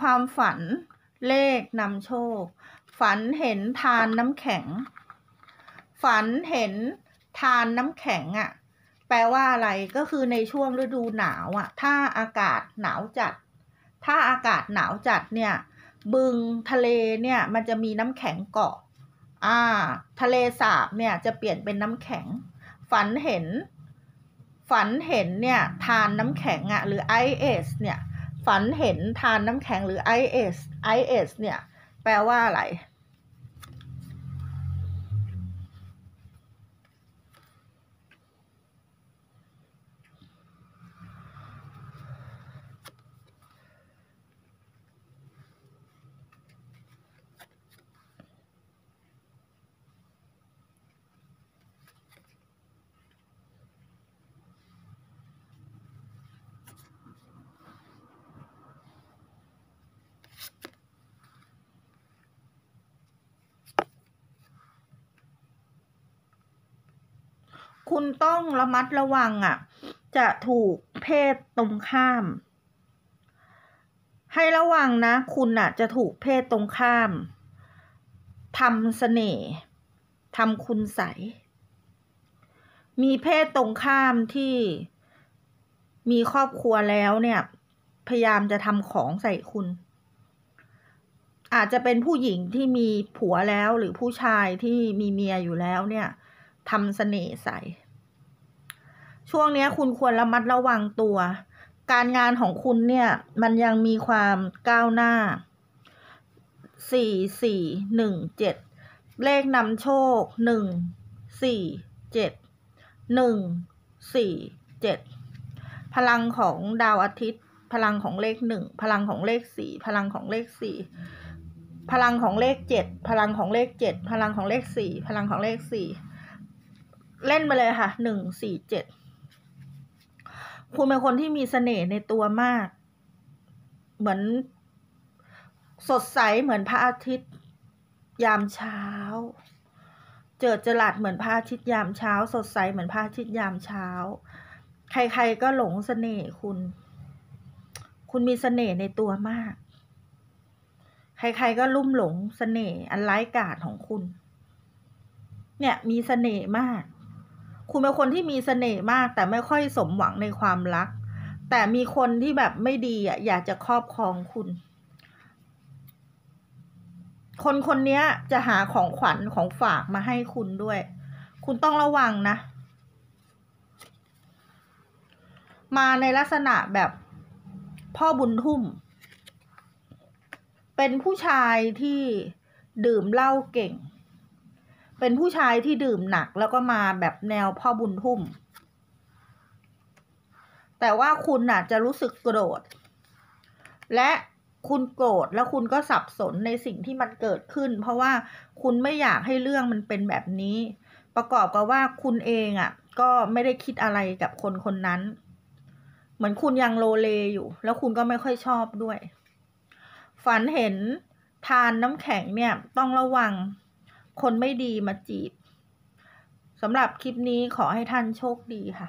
ความฝัน เลขนำโชค ฝันเห็นทานน้ำแข็ง ฝันเห็นทานน้ำแข็งอะ่ะ แปลว่าอะไรก็คือในช่วงฤดูหนาวอะ่ะถ้าอากาศหนาวจัด ถ้าอากาศหนาวจัดเนี่ยบึงทะเลเนี่ยมันจะมีน้ำแข็งเกาะอ่าทะเลสาบเนี่ยจะเปลี่ยนเป็นน้ำแข็ง ฝันเห็น ฝันเห็นเนี่ยทานน้ำแข็งอะ่ะ หรือไอเอสเนี่ยฝันเห็นทานน้ำแข็งหรือ IS IS เนี่ย แปลว่าอะไรคุณ ต้องระมัดระวังอะ่ะ จะถูกเพศตรงข้าม ให้ระวังนะคุณอะ่ะจะถูกเพศตรงข้ามทำเสน่ห์ทำคุณใส มีเพศตรงข้ามที่มีครอบครัวแล้วเนี่ย พยายามจะทำของใส่คุณ อาจจะเป็นผู้หญิงที่มีผัวแล้วหรือผู้ชายที่มีเมียอยู่แล้ว เนี่ยทำเสน่ห์ใส่ช่วงนี้คุณควรระมัดระวังตัว การงานของคุณเนี่ย มันยังมีความก้าวหน้า สี่ สี่ หนึ่ง เจ็ด เลขนำโชค หนึ่ง สี่ เจ็ด หนึ่ง สี่ เจ็ด พลังของดาวอาทิตย์ พลังของเลขหนึ่ง พลังของเลขสี่ พลังของเลขสี่ พลังของเลขเจ็ด พลังของเลขเจ็ด พลังของเลขสี่ พลังของเลขสี่ เล่นไปเลยค่ะ หนึ่ง สี่ เจ็ดคุณเป็นคนที่มีเสน่ห์ในตัวมาก เหมือน สดใสเหมือนพระอาทิตย์ ยามเช้า เจิดจรัสเหมือนพระอาทิตย์ยามเช้า สดใสเหมือนพระอาทิตย์ยามเช้า ใครๆก็หลงเสน่ห์คุณ คุณมีเสน่ห์ในตัวมาก ใครๆก็ลุ่มหลงเสน่ห์อันไร้กาจของคุณ เนี่ยมีเสน่ห์มากคุณเป็นคนที่มีเสน่ห์มากแต่ไม่ค่อยสมหวังในความรัก แต่มีคนที่แบบไม่ดีอ่ะอยากจะครอบครองคุณ คนคนนี้จะหาของขวัญของฝากมาให้คุณด้วย คุณต้องระวังนะ มาในลักษณะแบบพ่อบุญทุ่ม เป็นผู้ชายที่ดื่มเหล้าเก่งเป็นผู้ชายที่ดื่มหนักแล้วก็มาแบบแนวพ่อบุญทุ่ม แต่ว่าคุณน่ะจะรู้สึกโกรธ และคุณโกรธแล้วคุณก็สับสนในสิ่งที่มันเกิดขึ้นเพราะว่าคุณไม่อยากให้เรื่องมันเป็นแบบนี้ ประกอบกับว่าคุณเองอะ่ะก็ไม่ได้คิดอะไรกับคนคนนั้น เหมือนคุณยังโลเลอยู่ แล้วคุณก็ไม่ค่อยชอบด้วย ฝันเห็นทานน้ำแข็งเนี่ยต้องระวังคนไม่ดีมาจีบ สำหรับคลิปนี้ขอให้ท่านโชคดีค่ะ